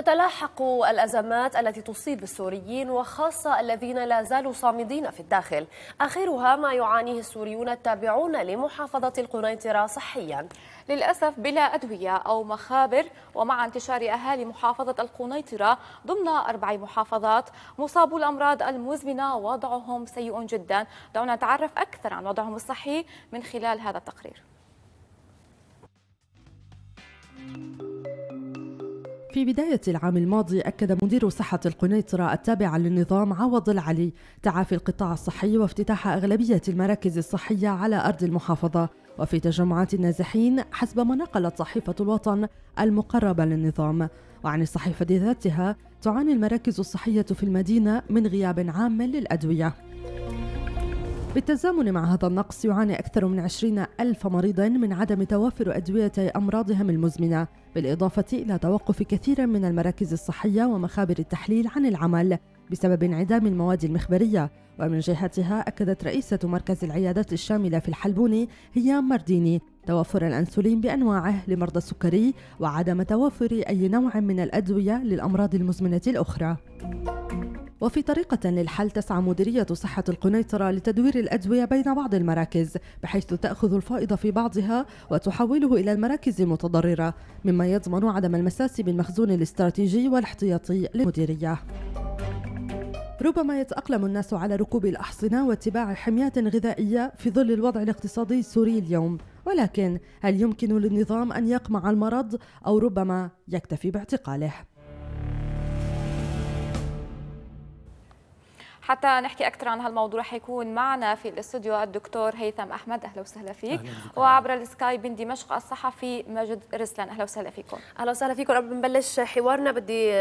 تتلاحق الأزمات التي تصيب السوريين وخاصة الذين لا زالوا صامدين في الداخل آخرها ما يعانيه السوريون التابعون لمحافظة القنيطرة صحيا للأسف بلا أدوية أو مخابر ومع انتشار أهالي محافظة القنيطرة ضمن أربع محافظات مصابو الأمراض المزمنة وضعهم سيء جدا دعونا نتعرف أكثر عن وضعهم الصحي من خلال هذا التقرير Thank you. في بداية العام الماضي أكد مدير صحة القنيطرة التابعة للنظام عوض العلي تعافي القطاع الصحي وافتتاح أغلبية المراكز الصحية على أرض المحافظة وفي تجمعات النازحين حسب ما نقلت صحيفة الوطن المقربة للنظام وعن الصحيفة ذاتها تعاني المراكز الصحية في المدينة من غياب عام للأدوية بالتزامن مع هذا النقص يعاني أكثر من 20 ألف مريض من عدم توافر أدوية أمراضهم المزمنة بالإضافة إلى توقف كثير من المراكز الصحية ومخابر التحليل عن العمل بسبب انعدام المواد المخبرية ومن جهتها أكدت رئيسة مركز العيادات الشاملة في الحلبوني هي مرديني توفر الأنسولين بأنواعه لمرضى السكري وعدم توافر أي نوع من الأدوية للأمراض المزمنة الأخرى وفي طريقة للحل تسعى مديرية صحة القنيطرة لتدوير الأدوية بين بعض المراكز بحيث تأخذ الفائض في بعضها وتحوله إلى المراكز المتضررة مما يضمن عدم المساس بالمخزون الاستراتيجي والاحتياطي للمديرية ربما يتأقلم الناس على ركوب الأحصنة واتباع حميات غذائية في ظل الوضع الاقتصادي السوري اليوم ولكن هل يمكن للنظام أن يقمع المرض أو ربما يكتفي باعتقاله؟ حتى نحكي اكثر عن هالموضوع رح يكون معنا في الاستوديو الدكتور هيثم احمد اهلا وسهلا فيك أهلا وعبر السكايب من دمشق الصحفي مجد رسلان اهلا وسهلا فيكم اهلا وسهلا فيكم قبل ما نبلش حوارنا بدي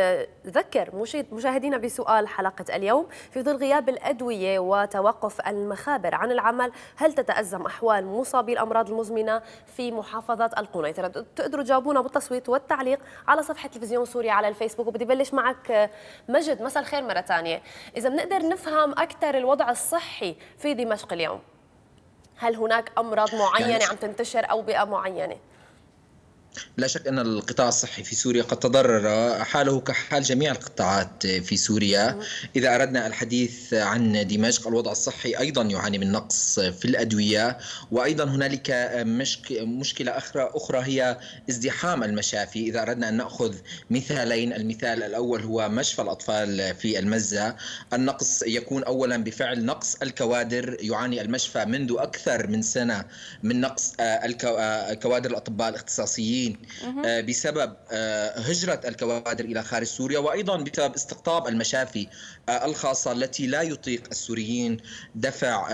اذكر مشاهدينا بسؤال حلقه اليوم في ظل غياب الادويه وتوقف المخابر عن العمل هل تتازم احوال مصابي الامراض المزمنه في محافظه القنيطره تقدروا تجاوبونا بالتصويت والتعليق على صفحه تلفزيون سوريا على الفيسبوك وبدي بلش معك مجد مساء الخير مره ثانيه اذا بنقدر نفهم أكثر الوضع الصحي في دمشق اليوم هل هناك أمراض معينة يعني عم تنتشر أو بيئة معينة؟ لا شك ان القطاع الصحي في سوريا قد تضرر حاله كحال جميع القطاعات في سوريا اذا اردنا الحديث عن دمشق الوضع الصحي ايضا يعاني من نقص في الادويه وايضا هنالك مشكله اخرى اخرى هي ازدحام المشافي اذا اردنا ان ناخذ مثالين المثال الاول هو مشفى الاطفال في المزه النقص يكون اولا بفعل نقص الكوادر يعاني المشفى منذ اكثر من سنه من نقص الكوادر الاطباء الاختصاصيين اللاجئين آه، بسبب آه، هجرة الكوادر إلى خارج سوريا وأيضا بسبب استقطاب المشافي آه، الخاصة التي لا يطيق السوريين دفع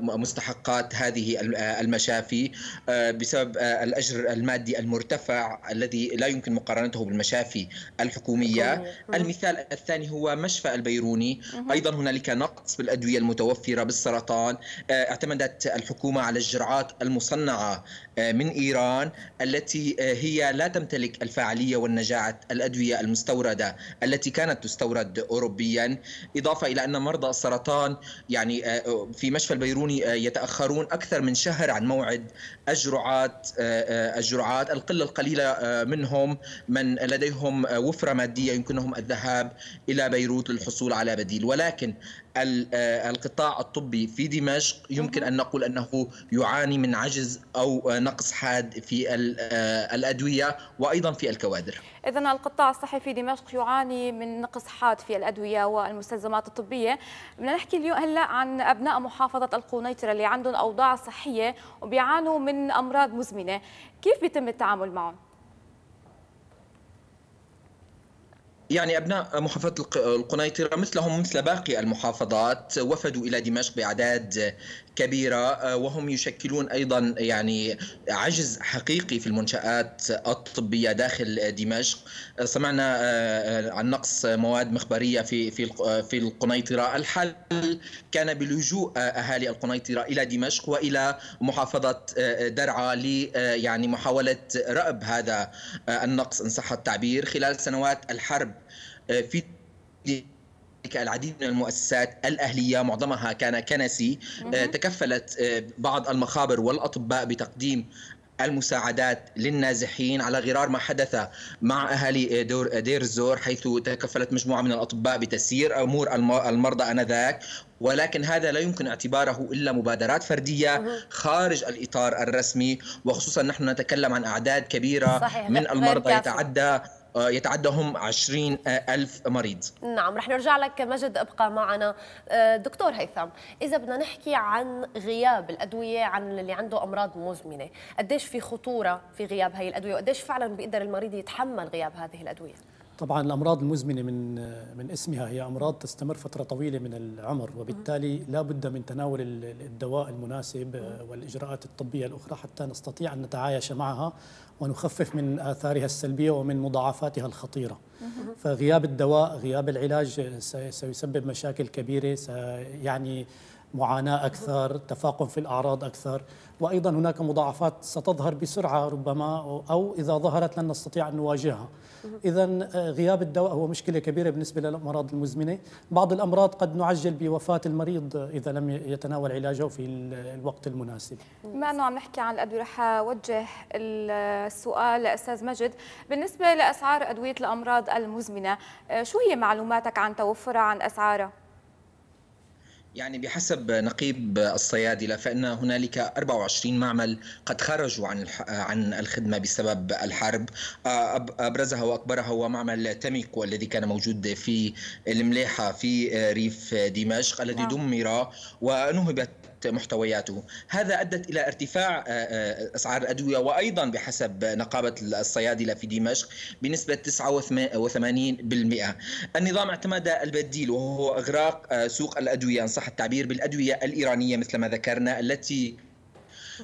مستحقات هذه المشافي بسبب الأجر المادي المرتفع الذي لا يمكن مقارنته بالمشافي الحكومية المثال الثاني هو مشفى البيروني أيضا هنالك نقص بالأدوية المتوفرة بالسرطان اعتمدت الحكومة على الجرعات المصنعة آه، من إيران التي آه، هي لا تمتلك الفاعلية والنجاعة الأدوية المستوردة التي كانت تستورد أوروبيا إضافة إلى أن مرضى السرطان يعني آه، في مشفى البيروني يتأخرون أكثر من شهر عن موعد الجرعات الجرعات القلة القليلة منهم من لديهم وفرة مادية يمكنهم الذهاب إلى بيروت للحصول على بديل ولكن آه، القطاع الطبي في دمشق يمكن ان نقول انه يعاني من عجز او نقص حاد في آه، الادويه وايضا في الكوادر. اذا القطاع الصحي في دمشق يعاني من نقص حاد في الادويه والمستلزمات الطبيه. بدنا نحكي اليوم هلا عن ابناء محافظه القنيطره اللي عندهم اوضاع صحيه وبيعانوا من امراض مزمنه، كيف بيتم التعامل معهم؟ يعني أبناء محافظة القنيطرة مثلهم مثل باقي المحافظات وفدوا إلى دمشق بأعداد كبيرة آه، وهم يشكلون أيضا يعني عجز حقيقي في المنشآت الطبية داخل دمشق آه، سمعنا آه، عن نقص مواد مخبرية في في في القنيطرة الحل كان بلجوء أهالي القنيطرة إلى دمشق وإلى محافظة درعا لي يعني محاولة رأب هذا النقص إن صح التعبير خلال سنوات الحرب آه، في العديد من المؤسسات الأهلية معظمها كان كنسي آه، تكفلت آه، بعض المخابر والأطباء بتقديم المساعدات للنازحين على غرار ما حدث مع اهالي دور دير الزور حيث تكفلت مجموعه من الاطباء بتسيير امور المرضى انذاك ولكن هذا لا يمكن اعتباره الا مبادرات فرديه خارج الاطار الرسمي وخصوصا نحن نتكلم عن اعداد كبيره صحيح. من المرضى يتعدى آه، يتعدهم 20 آه، ألف مريض نعم رح نرجع لك مجد ابقى معنا آه، دكتور هيثم إذا بدنا نحكي عن غياب الأدوية عن اللي عنده أمراض مزمنة قديش في خطورة في غياب هاي الأدوية وقديش فعلا بيقدر المريض يتحمل غياب هذه الأدوية طبعا الامراض المزمنه من من اسمها هي امراض تستمر فتره طويله من العمر وبالتالي لا بد من تناول الدواء المناسب آه، والاجراءات الطبيه الاخرى حتى نستطيع ان نتعايش معها ونخفف من اثارها السلبيه ومن مضاعفاتها الخطيره فغياب الدواء غياب العلاج آه، سيسبب مشاكل كبيره سيعني معاناة أكثر تفاقم في الأعراض أكثر وأيضا هناك مضاعفات ستظهر بسرعة ربما أو إذا ظهرت لن نستطيع أن نواجهها إذا غياب الدواء هو مشكلة كبيرة بالنسبة للأمراض المزمنة بعض الأمراض قد نعجل بوفاة المريض إذا لم يتناول علاجه في الوقت المناسب بما أنه عم نحكي عن الأدوية رح أوجه السؤال لأستاذ مجد بالنسبة لأسعار أدوية الأمراض المزمنة آه، شو هي معلوماتك عن توفرها عن أسعارها؟ يعني بحسب نقيب الصيادله فان هنالك 24 معمل قد خرجوا عن عن الخدمه بسبب الحرب ابرزها واكبرها هو معمل تميكو الذي كان موجود في المليحه في ريف دمشق الذي نعم. دمر ونهبت محتوياته هذا أدت إلى ارتفاع آه، آه، أسعار الأدوية وأيضا بحسب نقابة الصيادلة في دمشق بنسبة 89% النظام اعتمد البديل وهو إغراق آه، سوق الأدوية إن صح التعبير بالأدوية الإيرانية مثل ما ذكرنا التي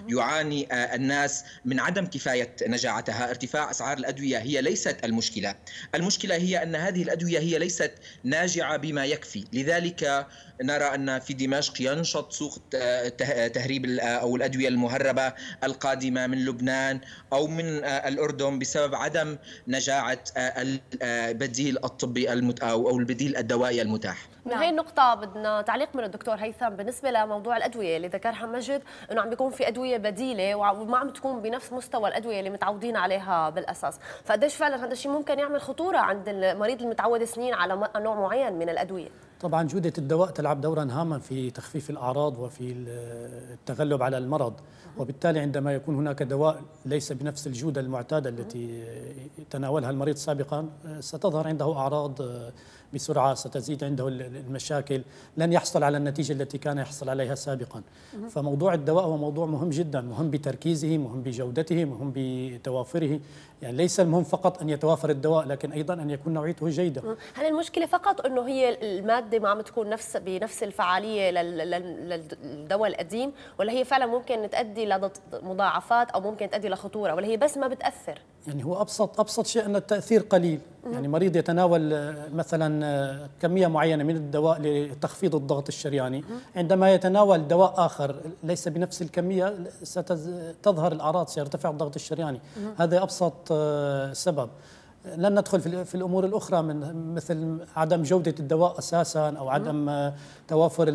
يعاني آه، الناس من عدم كفاية نجاعتها ارتفاع أسعار الأدوية هي ليست المشكلة المشكلة هي أن هذه الأدوية هي ليست ناجعة بما يكفي لذلك نرى أن في دمشق ينشط سوق تهريب آه، أو الأدوية المهربة القادمة من لبنان أو من آه، الأردن بسبب عدم نجاعة البديل الطبي المت... أو البديل الدوائي المتاح من نعم. هي النقطة بدنا تعليق من الدكتور هيثم بالنسبة لموضوع الأدوية اللي ذكرها مجد أنه عم بيكون في أدوية ادويه بديله وما عم تكون بنفس مستوى الادويه اللي متعودين عليها بالاساس فقديش فعلا هذا الشيء ممكن يعمل خطوره عند المريض المتعود سنين على نوع معين من الادويه طبعا جودة الدواء تلعب دورا هاما في تخفيف الأعراض وفي التغلب على المرض وبالتالي عندما يكون هناك دواء ليس بنفس الجودة المعتادة التي تناولها المريض سابقا ستظهر عنده أعراض آه، بسرعة ستزيد عنده المشاكل لن يحصل على النتيجة التي كان يحصل عليها سابقا فموضوع الدواء هو موضوع مهم جدا مهم بتركيزه مهم بجودته مهم بتوافره يعني ليس المهم فقط أن يتوافر الدواء لكن أيضا أن يكون نوعيته جيدة هل المشكلة فقط أنه هي المادة قد ما عم تكون نفس بنفس الفعاليه للدواء القديم ولا هي فعلا ممكن تؤدي لمضاعفات او ممكن تؤدي لخطوره ولا هي بس ما بتاثر يعني هو ابسط ابسط شيء ان التاثير قليل يعني مريض يتناول مثلا كميه معينه من الدواء لتخفيض الضغط الشرياني عندما يتناول دواء اخر ليس بنفس الكميه ستظهر الاعراض سيرتفع الضغط الشرياني هذا ابسط آه، سبب لن ندخل في الامور الاخرى من مثل عدم جوده الدواء اساسا او عدم توافر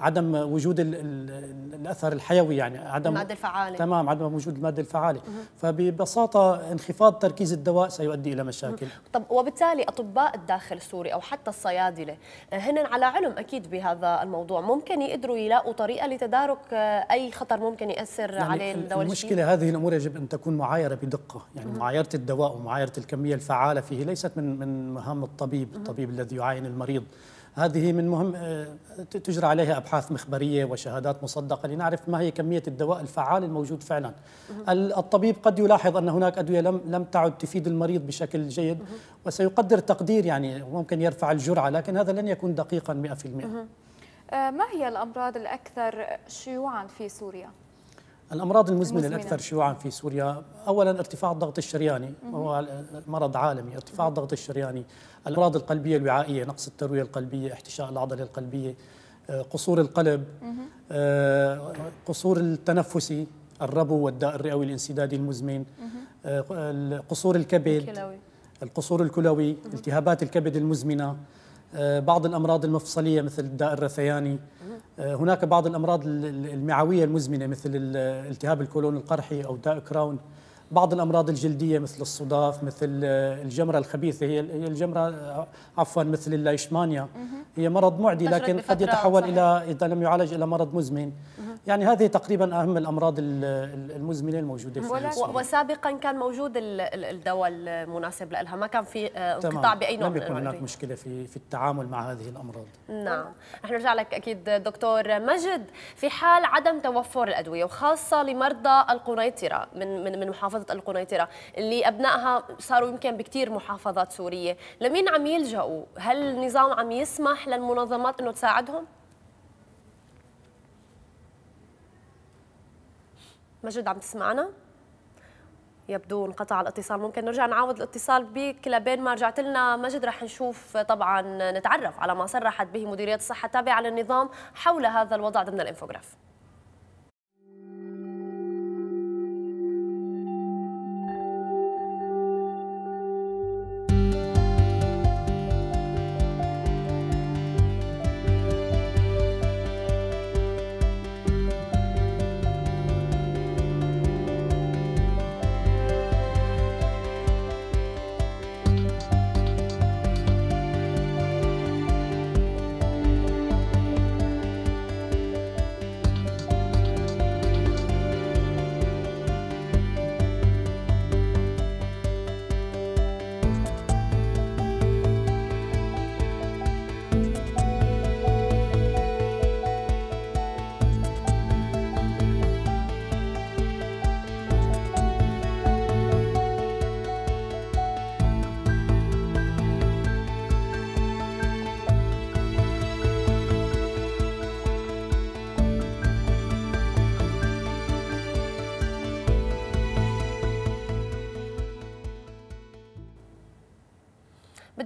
عدم وجود الاثر الحيوي يعني عدم الماده الفعاله تمام عدم وجود الماده الفعاله فببساطه انخفاض تركيز الدواء سيؤدي الى مشاكل طب وبالتالي اطباء الداخل السوري او حتى الصيادله آه، هن على علم اكيد بهذا الموضوع ممكن يقدروا يلاقوا طريقه لتدارك آه، اي خطر ممكن ياثر يعني عليه الدواء المشكله هذه الامور يجب ان تكون معايره بدقه يعني مم. معايره الدواء ومعايره الكميه الفعاله فيه ليست من من مهام الطبيب الطبيب الذي يعاين المريض هذه من مهم آه، تجرى عليها ابحاث مخبريه وشهادات مصدقه لنعرف ما هي كميه الدواء الفعال الموجود فعلا. الطبيب قد يلاحظ ان هناك ادويه لم لم تعد تفيد المريض بشكل جيد وسيقدر تقدير يعني ممكن يرفع الجرعه لكن هذا لن يكون دقيقا 100%. آه، ما هي الامراض الاكثر شيوعا في سوريا؟ الأمراض المزمنة, المزمنة الأكثر شيوعا في سوريا أولا ارتفاع الضغط الشرياني وهو مرض عالمي ارتفاع الضغط الشرياني الأمراض القلبية الوعائية نقص التروية القلبية احتشاء العضلة القلبية آه، قصور القلب آه، قصور التنفسي الربو والداء الرئوي الانسدادي المزمن آه، قصور الكبد القصور الكلوي التهابات الكبد المزمنه آه، بعض الامراض المفصليه مثل الداء الرثياني آه، هناك بعض الامراض المعويه المزمنه مثل التهاب الكولون القرحي او داء كراون بعض الامراض الجلديه مثل الصداف مثل آه، الجمره الخبيثه هي الجمره عفوا مثل اللايشمانيا هي مرض معدي لكن قد يتحول صحيح. الى اذا لم يعالج الى مرض مزمن يعني هذه تقريبا اهم الامراض المزمنه الموجوده في السوري. وسابقا كان موجود الدواء المناسب لها ما كان في آه، انقطاع باي نوع لم يكن هناك مشكله في في التعامل مع هذه الامراض نعم رح نرجع لك اكيد دكتور مجد في حال عدم توفر الادويه وخاصه لمرضى القنيطره من من من محافظه القنيطره اللي ابنائها صاروا يمكن بكثير محافظات سوريه لمين عم يلجؤوا هل النظام عم يسمح للمنظمات انه تساعدهم مجد عم تسمعنا؟ يبدو انقطع الاتصال ممكن نرجع نعاود الاتصال بك لبين ما رجعت لنا مجد رح نشوف طبعا نتعرف على ما صرحت به مديريه الصحه التابعه للنظام حول هذا الوضع ضمن الانفوغراف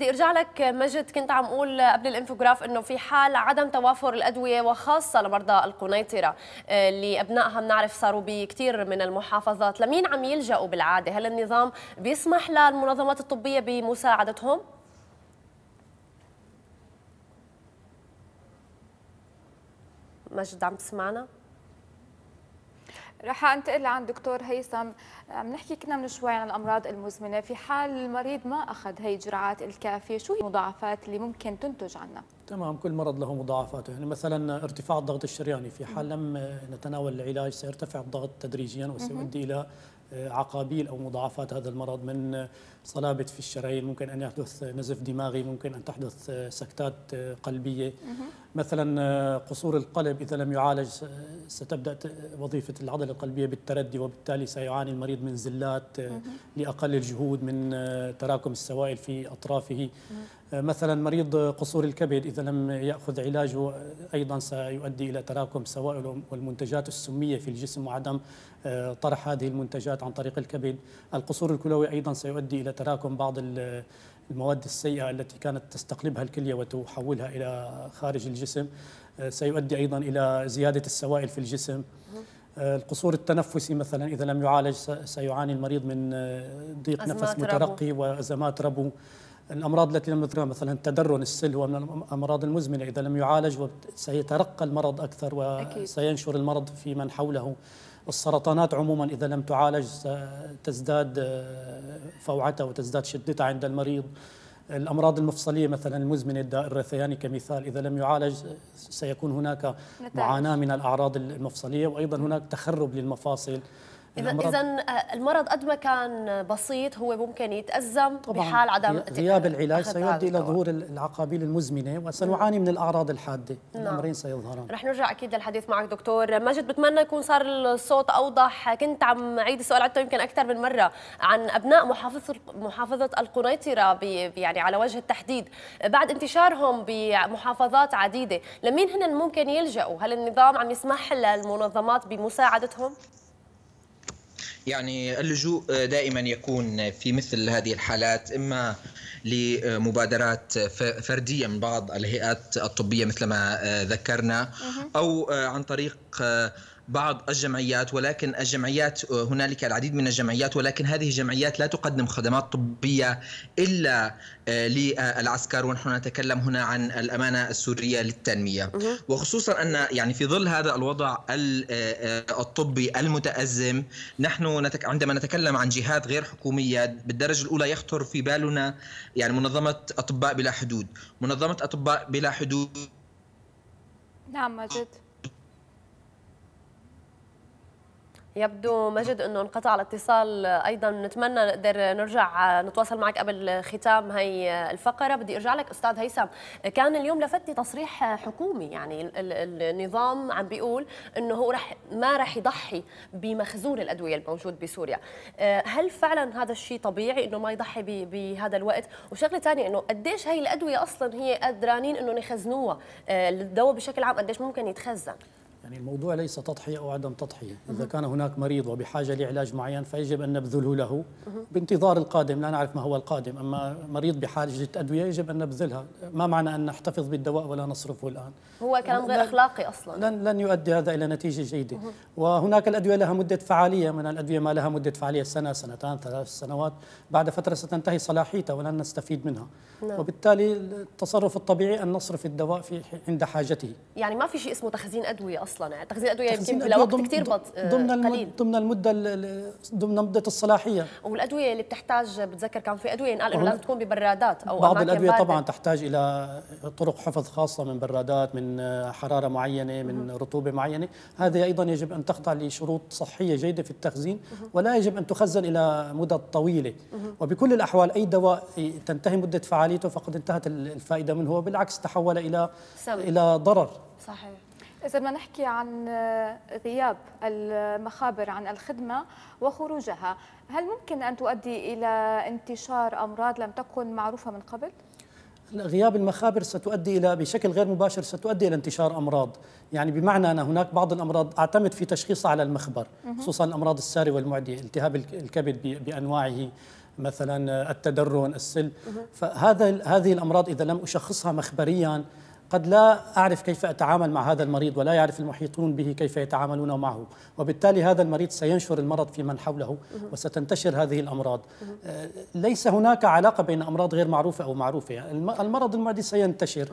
بدي ارجع لك مجد كنت عم اقول قبل الانفوغراف انه في حال عدم توافر الادويه وخاصه لمرضى القنيطره آه، اللي ابنائها بنعرف صاروا بكثير من المحافظات، لمين عم يلجأوا بالعاده؟ هل النظام بيسمح للمنظمات الطبيه بمساعدتهم؟ مجد عم تسمعنا؟ رح انتقل لعند دكتور هيثم عم نحكي كنا من شوي عن الامراض المزمنه في حال المريض ما اخذ هي الجرعات الكافيه شو هي المضاعفات اللي ممكن تنتج عنها تمام كل مرض له مضاعفاته يعني مثلا ارتفاع الضغط الشرياني في حال لم نتناول العلاج سيرتفع الضغط تدريجيا وسيؤدي الى عقابيل او مضاعفات هذا المرض من صلابة في الشرايين ممكن أن يحدث نزف دماغي ممكن أن تحدث سكتات قلبية مثلا قصور القلب إذا لم يعالج ستبدأ وظيفة العضلة القلبية بالتردي وبالتالي سيعاني المريض من زلات لأقل الجهود من تراكم السوائل في أطرافه مثلا مريض قصور الكبد إذا لم يأخذ علاجه أيضا سيؤدي إلى تراكم سوائل والمنتجات السمية في الجسم وعدم آه، طرح هذه المنتجات عن طريق الكبد القصور الكلوي أيضا سيؤدي إلى تراكم بعض المواد السيئة التي كانت تستقلبها الكلية وتحولها إلى خارج الجسم آه، سيؤدي أيضا إلى زيادة السوائل في الجسم آه، القصور التنفسي مثلا إذا لم يعالج سيعاني المريض من آه، ضيق نفس مترقي وأزمات ربو الأمراض التي لم نذكرها مثلا تدرن السل هو من الأمراض المزمنة إذا لم يعالج سيترقى المرض أكثر وسينشر المرض في من حوله السرطانات عموما إذا لم تعالج تزداد آه، فوعتها وتزداد شدتها عند المريض الامراض المفصليه مثلا المزمنه الداء الرثياني كمثال اذا لم يعالج سيكون هناك معاناه من الاعراض المفصليه وايضا هناك تخرب للمفاصل اذا اذا آه، المرض قد ما كان بسيط هو ممكن يتازم طبعاً بحال عدم غياب العلاج سيؤدي الى ظهور العقابيل المزمنه وسنعاني من الاعراض الحاده نعم. الامرين سيظهران رح نرجع اكيد للحديث معك دكتور ماجد بتمنى يكون صار الصوت اوضح كنت عم عيد السؤال عدته يمكن اكثر من مره عن ابناء محافظه محافظه القنيطره يعني على وجه التحديد بعد انتشارهم بمحافظات عديده لمين هن ممكن يلجؤوا هل النظام عم يسمح للمنظمات بمساعدتهم يعني اللجوء دائما يكون في مثل هذه الحالات اما لمبادرات فرديه من بعض الهيئات الطبيه مثل ما آه، ذكرنا او آه، عن طريق آه، بعض الجمعيات ولكن الجمعيات آه، هنالك العديد من الجمعيات ولكن هذه الجمعيات لا تقدم خدمات طبيه الا آه، للعسكر ونحن نتكلم هنا عن الامانه السوريه للتنميه وخصوصا ان يعني في ظل هذا الوضع آه، الطبي المتازم نحن عندما نتكلم عن جهات غير حكوميه بالدرجه الاولى يخطر في بالنا يعني منظمه اطباء بلا حدود منظمه اطباء بلا حدود نعم مجد يبدو مجد انه انقطع الاتصال ايضا نتمنى نقدر نرجع نتواصل معك قبل ختام هي الفقره بدي ارجع لك استاذ هيثم كان اليوم لفتني تصريح حكومي يعني النظام عم بيقول انه هو رح ما رح يضحي بمخزون الادويه الموجود بسوريا آه، هل فعلا هذا الشيء طبيعي انه ما يضحي بهذا الوقت وشغله ثانيه انه قديش هي الادويه اصلا هي قدرانين انه يخزنوها آه، الدواء بشكل عام قديش ممكن يتخزن يعني الموضوع ليس تضحية أو عدم تضحية إذا كان هناك مريض وبحاجة لعلاج معين فيجب أن نبذله له بانتظار القادم لا نعرف ما هو القادم أما مريض بحاجة أدوية يجب أن نبذلها ما معنى أن نحتفظ بالدواء ولا نصرفه الآن هو كلام غير أخلاقي أصلا لن, لن يؤدي هذا إلى نتيجة جيدة وهناك الأدوية لها مدة فعالية من الأدوية ما لها مدة فعالية سنة سنتان ثلاث سنوات بعد فترة ستنتهي صلاحيتها ولن نستفيد منها نعم. وبالتالي التصرف الطبيعي أن نصرف الدواء في عند حاجته يعني ما في شيء اسمه تخزين أدوية أصلا اصلا يعني تخزين الادويه يمكن لوقت كثير بط... ضمن آه، قليل ضمن المده ضمن مده الصلاحيه والادويه اللي بتحتاج بتذكر كان في ادويه قال انه لازم تكون ببرادات او بعض الادويه طبعا تحتاج الى طرق حفظ خاصه من برادات من آه، حراره معينه من رطوبه معينه هذه ايضا يجب ان تخضع لشروط صحيه جيده في التخزين ولا يجب ان تخزن الى مدد طويله وبكل الاحوال اي دواء تنتهي مده فعاليته فقد انتهت الفائده منه وبالعكس تحول الى سم. الى ضرر صحيح إذا ما نحكي عن غياب المخابر عن الخدمة وخروجها هل ممكن أن تؤدي إلى انتشار أمراض لم تكن معروفة من قبل؟ غياب المخابر ستؤدي الى بشكل غير مباشر ستؤدي الى انتشار امراض، يعني بمعنى ان هناك بعض الامراض اعتمد في تشخيصها على المخبر، خصوصا الامراض الساريه والمعديه، التهاب الكبد بانواعه مثلا التدرن، السل، فهذا هذه الامراض اذا لم اشخصها مخبريا قد لا أعرف كيف أتعامل مع هذا المريض ولا يعرف المحيطون به كيف يتعاملون معه وبالتالي هذا المريض سينشر المرض في من حوله وستنتشر هذه الأمراض آه، ليس هناك علاقة بين أمراض غير معروفة أو معروفة المرض المعدي سينتشر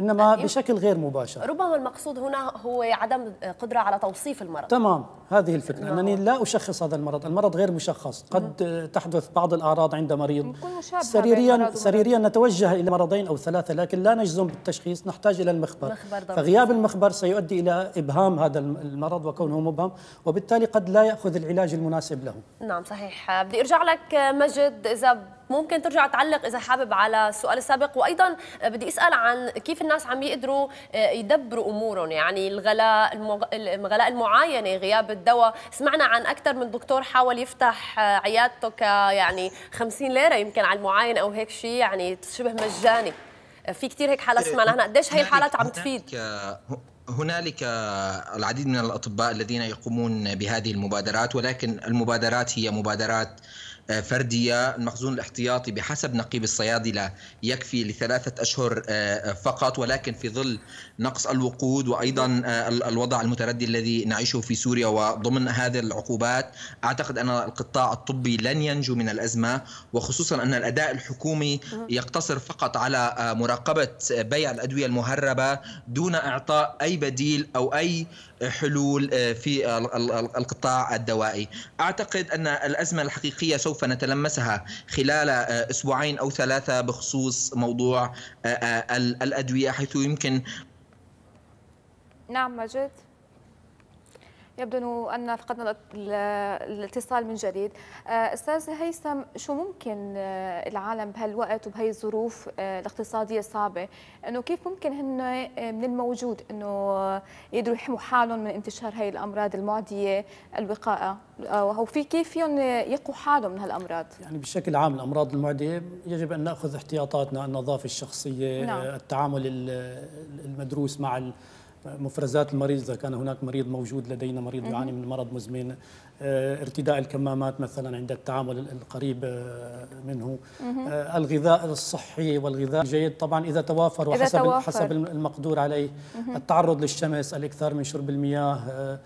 انما بشكل غير مباشر ربما المقصود هنا هو عدم قدره على توصيف المرض تمام هذه الفكره نعم. انني لا اشخص هذا المرض المرض غير مشخص قد مم. تحدث بعض الاعراض عند مريض سريريا سريريا نتوجه الى مرضين او ثلاثه لكن لا نجزم بالتشخيص نحتاج الى المخبر فغياب المخبر سيؤدي الى ابهام هذا المرض وكونه مبهم وبالتالي قد لا ياخذ العلاج المناسب له نعم صحيح بدي ارجع لك مجد اذا ممكن ترجع تعلق اذا حابب على السؤال السابق وايضا بدي اسال عن كيف الناس عم يقدروا آه، يدبروا امورهم يعني الغلاء غلاء المعاينه غياب الدواء سمعنا عن اكثر من دكتور حاول يفتح آه، عيادته ك يعني 50 ليره يمكن على المعاينه او هيك شيء يعني شبه مجاني في كثير هيك حالات سمعنا هنا قديش هي الحالات عم تفيد هنالك العديد من الاطباء الذين يقومون بهذه المبادرات ولكن المبادرات هي مبادرات آه، فرديه المخزون الاحتياطي بحسب نقيب الصيادله يكفي لثلاثه اشهر آه، آه، فقط ولكن في ظل نقص الوقود وايضا الوضع المتردي الذي نعيشه في سوريا وضمن هذه العقوبات اعتقد ان القطاع الطبي لن ينجو من الازمه وخصوصا ان الاداء الحكومي يقتصر فقط على مراقبه بيع الادويه المهربه دون اعطاء اي بديل او اي حلول آه، في القطاع الدوائي اعتقد ان الازمه الحقيقيه سوف نتلمسها خلال آه، اسبوعين او ثلاثه بخصوص موضوع آه، الادويه حيث يمكن نعم مجد يبدو أن فقدنا الاتصال من جديد آه، أستاذ هيثم شو ممكن آه، العالم بهالوقت وبهي الظروف آه، الاقتصادية الصعبة أنه كيف ممكن هن من الموجود أنه يقدروا يحموا حالهم من انتشار هاي الأمراض المعدية الوقائة أو في كيف فيهم يقوا حالهم من هالأمراض يعني بشكل عام الأمراض المعدية يجب أن نأخذ احتياطاتنا النظافة الشخصية نعم. التعامل المدروس مع مفرزات المريض اذا كان هناك مريض موجود لدينا مريض يعاني من مرض مزمن آه، ارتداء الكمامات مثلا عند التعامل القريب آه، منه آه، الغذاء الصحي والغذاء الجيد طبعا اذا توافر وحسب إذا توافر. حسب المقدور عليه التعرض للشمس الاكثار من شرب المياه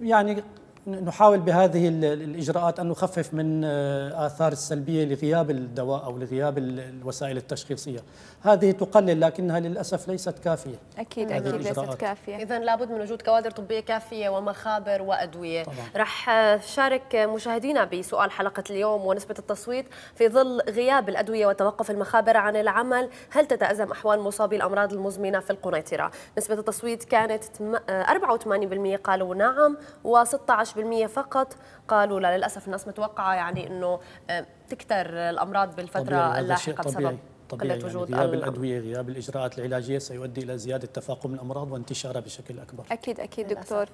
يعني نحاول بهذه الاجراءات ان نخفف من آه، اثار السلبيه لغياب الدواء او لغياب الوسائل التشخيصيه. هذه تقلل لكنها للاسف ليست كافيه. اكيد اكيد الإجراءات. ليست كافيه. اذا لابد من وجود كوادر طبيه كافيه ومخابر وادويه. طبعا. آه، شارك مشاهدينا بسؤال حلقه اليوم ونسبه التصويت في ظل غياب الادويه وتوقف المخابر عن العمل، هل تتازم احوال مصابي الامراض المزمنه في القنيطره؟ نسبه التصويت كانت 84% آه، قالوا نعم و16 17% فقط قالوا لا للاسف الناس متوقعه يعني انه آه، تكثر الامراض بالفتره اللاحقه بسبب طبيعي قلة يعني وجود يعني غياب الأدوية غياب الإجراءات العلاجية سيؤدي إلى زيادة تفاقم الأمراض وانتشارها بشكل أكبر أكيد أكيد دكتور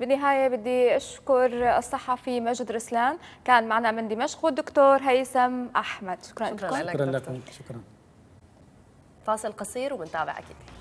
بالنهاية بدي أشكر الصحفي مجد رسلان كان معنا من دمشق والدكتور هيثم أحمد شكرا, شكرا لكم لك شكرا لكم شكرا فاصل قصير وبنتابع أكيد